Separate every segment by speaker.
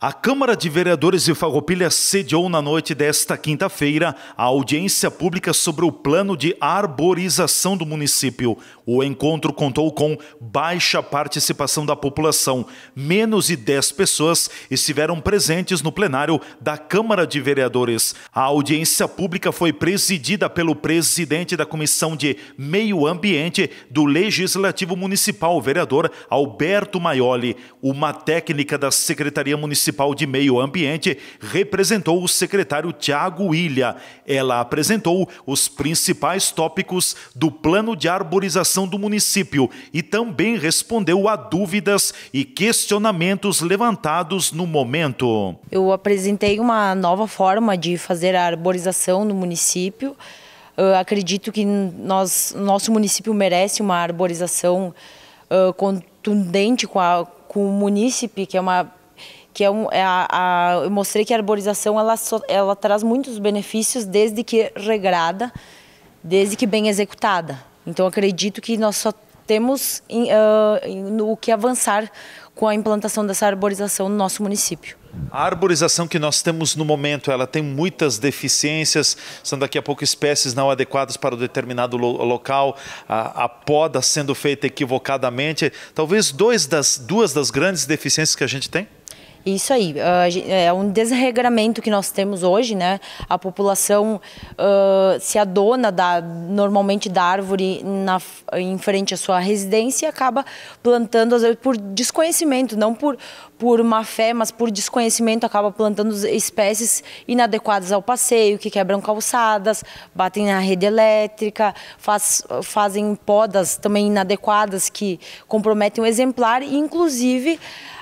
Speaker 1: A Câmara de Vereadores de Farroupilha sediou na noite desta quinta-feira a audiência pública sobre o plano de arborização do município. O encontro contou com baixa participação da população. Menos de 10 pessoas estiveram presentes no plenário da Câmara de Vereadores. A audiência pública foi presidida pelo presidente da Comissão de Meio Ambiente do Legislativo Municipal, vereador Alberto Maioli. Uma técnica da Secretaria Municipal Municipal de Meio Ambiente representou o secretário Tiago Ilha. Ela apresentou os principais tópicos do plano de arborização do município e também respondeu a dúvidas e questionamentos levantados no momento.
Speaker 2: Eu apresentei uma nova forma de fazer a arborização no município. Eu acredito que nós, nosso município merece uma arborização uh, contundente com, a, com o município, que é uma que é, um, é a, a, eu mostrei que a arborização ela, so, ela traz muitos benefícios desde que regrada, desde que bem executada. Então acredito que nós só temos em, uh, no que avançar com a implantação dessa arborização no nosso município.
Speaker 1: A arborização que nós temos no momento, ela tem muitas deficiências, são daqui a pouco espécies não adequadas para o determinado lo local, a, a, poda sendo feita equivocadamente. Talvez dois das, duas das grandes deficiências que a gente tem?
Speaker 2: Isso aí, ah, é um desregramento que nós temos hoje, né? A população uh, se adona da, normalmente da árvore na, em frente à sua residência e acaba plantando, às vezes, por desconhecimento, não por, por má fé, mas por desconhecimento, acaba plantando espécies inadequadas ao passeio, que quebram calçadas, batem na rede elétrica, faz, fazem podas também inadequadas que comprometem o exemplar, e, inclusive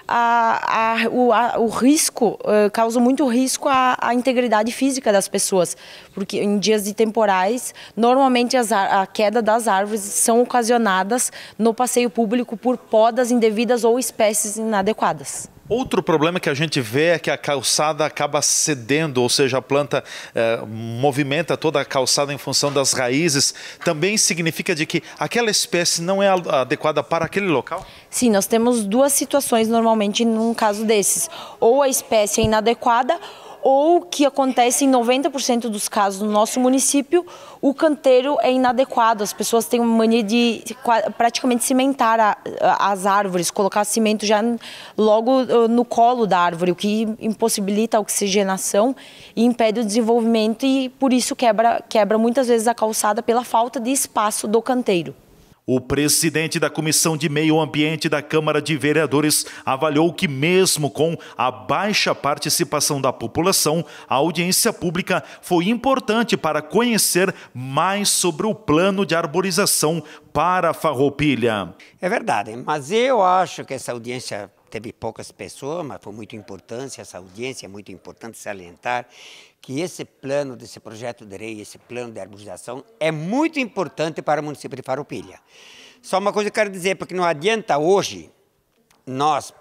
Speaker 2: a, a, o, a, o, risco, uh, causa muito risco à, integridade física das pessoas, porque em dias de temporais, normalmente as, a queda das árvores são ocasionadas no passeio público por podas indevidas ou espécies inadequadas. Outro
Speaker 1: problema que a gente vê é que a calçada acaba cedendo, ou seja, a planta eh, movimenta toda a calçada em função das raízes. Também significa de que aquela espécie não é adequada para aquele local?
Speaker 2: Sim, nós temos duas situações normalmente num caso desses. Ou a espécie é inadequada ou que acontece em 90% dos casos no nosso município, o canteiro é inadequado. As pessoas têm uma mania de praticamente cimentar a, as árvores, colocar cimento já logo ah, no colo da árvore, o que impossibilita a oxigenação e impede o desenvolvimento e por isso quebra, quebra muitas vezes a calçada pela falta de espaço do canteiro.
Speaker 1: O presidente da Comissão de Meio Ambiente da Câmara de Vereadores avaliou que, mesmo com a baixa participação da população, a audiência pública foi importante para conhecer mais sobre o plano de arborização para a Farroupilha.
Speaker 3: É verdade, mas eu acho que essa audiência teve poucas pessoas, mas foi muito importante essa audiência, é muito importante salientar que esse plano desse projeto de lei, esse plano de arborização é muito importante para o município de Farroupilha. Só uma coisa que eu quero dizer, porque não adianta hoje nós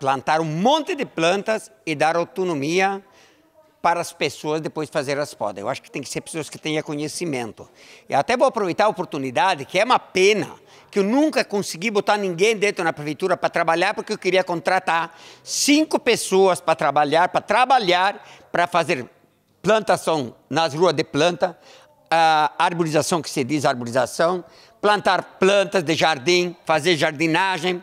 Speaker 3: plantar um monte de plantas e dar autonomia para as pessoas depois fazer as podas. Eu acho que tem que ser pessoas que tenham conhecimento. E até vou aproveitar a oportunidade, que é uma pena, que eu nunca consegui botar ninguém dentro na prefeitura para trabalhar, porque eu queria contratar cinco pessoas para trabalhar, para trabalhar, para fazer plantação nas ruas de planta, a arborização que se diz arborização, plantar plantas de jardim, fazer jardinagem.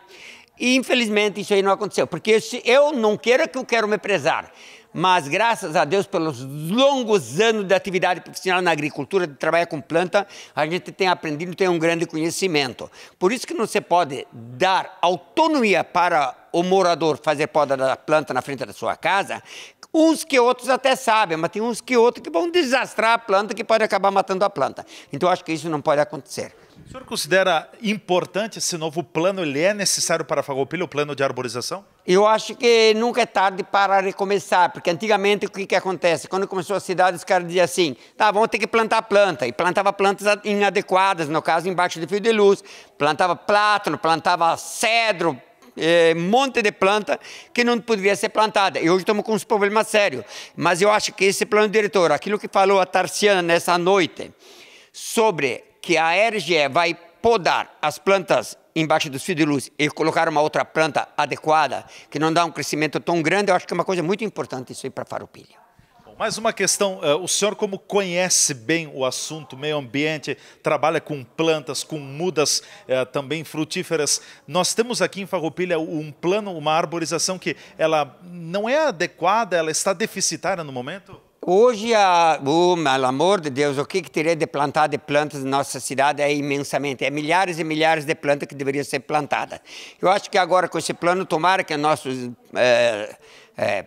Speaker 3: E infelizmente isso aí não aconteceu, porque eu não quero que eu quero me prezar mas graças a Deus pelos longos anos de atividade profissional na agricultura, de trabalhar com planta, a gente tem aprendido, tem um grande conhecimento. Por isso que não se pode dar autonomia para o morador fazer poda da planta na frente da sua casa, uns que outros até sabem, mas tem uns que outros que vão desastrar a planta, que pode acabar matando a planta. Então, acho que isso não pode acontecer. O senhor considera
Speaker 1: importante esse novo plano? Ele é necessário para a Fagopilha, o plano de arborização?
Speaker 3: Eu acho que nunca é tarde para recomeçar, porque antigamente o que, que acontece? Quando começou a cidade, os caras diziam assim, tá, vamos ter que plantar planta, e plantava plantas inadequadas, no caso, embaixo do fio de luz, plantava plátano, plantava cedro, é, eh, um monte de planta que não podia ser plantada. E hoje estamos com uns problemas sérios. Mas eu acho que esse plano diretor, aquilo que falou a Tarciana nessa noite, sobre que a RGE vai podar as plantas embaixo dos fios de luz e colocar uma outra planta adequada, que não dá um crescimento tão grande, eu acho que é uma coisa muito importante isso aí para a farroupilha.
Speaker 1: mais uma questão, eh, o senhor como conhece bem o assunto meio ambiente, trabalha com plantas, com mudas eh, também frutíferas, nós temos aqui em Farroupilha um plano, uma arborização que ela não é adequada, ela está deficitária no momento?
Speaker 3: Hoje, a, pelo amor de Deus, o que, que teria de plantar de plantas na nossa cidade é imensamente. É milhares e milhares de plantas que deveriam ser plantadas. Eu acho que agora, com esse plano, tomara que nossos é, é,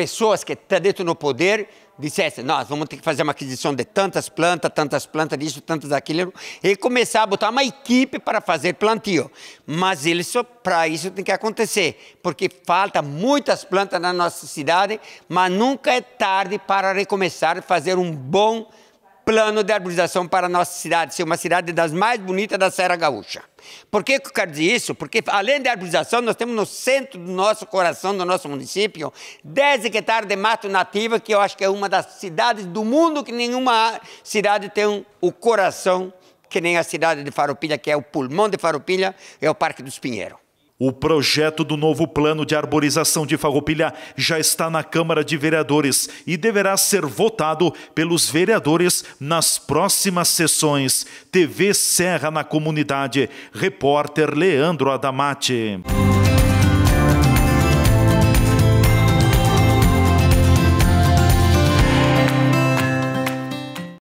Speaker 3: pessoas que estão tá dentro do poder dissessem, nós vamos ter que fazer uma aquisição de tantas plantas, tantas plantas disso, tantas daquilo, e começar a botar uma equipe para fazer plantio. Mas isso, para isso tem que acontecer, porque falta muitas plantas na nossa cidade, mas nunca é tarde para recomeçar a fazer um bom plantio plano de arborização para a nossa cidade, ser uma cidade das mais bonitas da Serra Gaúcha. Por que, que eu quero dizer isso? Porque além de arborização, nós temos no centro do nosso coração, do nosso município, 10 hectares de mato nativa, que eu acho que é uma das cidades do mundo que nenhuma cidade tem o coração que nem a cidade de Farroupilha, que é o pulmão de Farroupilha, é o Parque dos Pinheiros.
Speaker 1: O projeto do novo plano de arborização de Farroupilha já está na Câmara de Vereadores e deverá ser votado pelos vereadores nas próximas sessões. TV Serra na Comunidade. Repórter Leandro Adamati.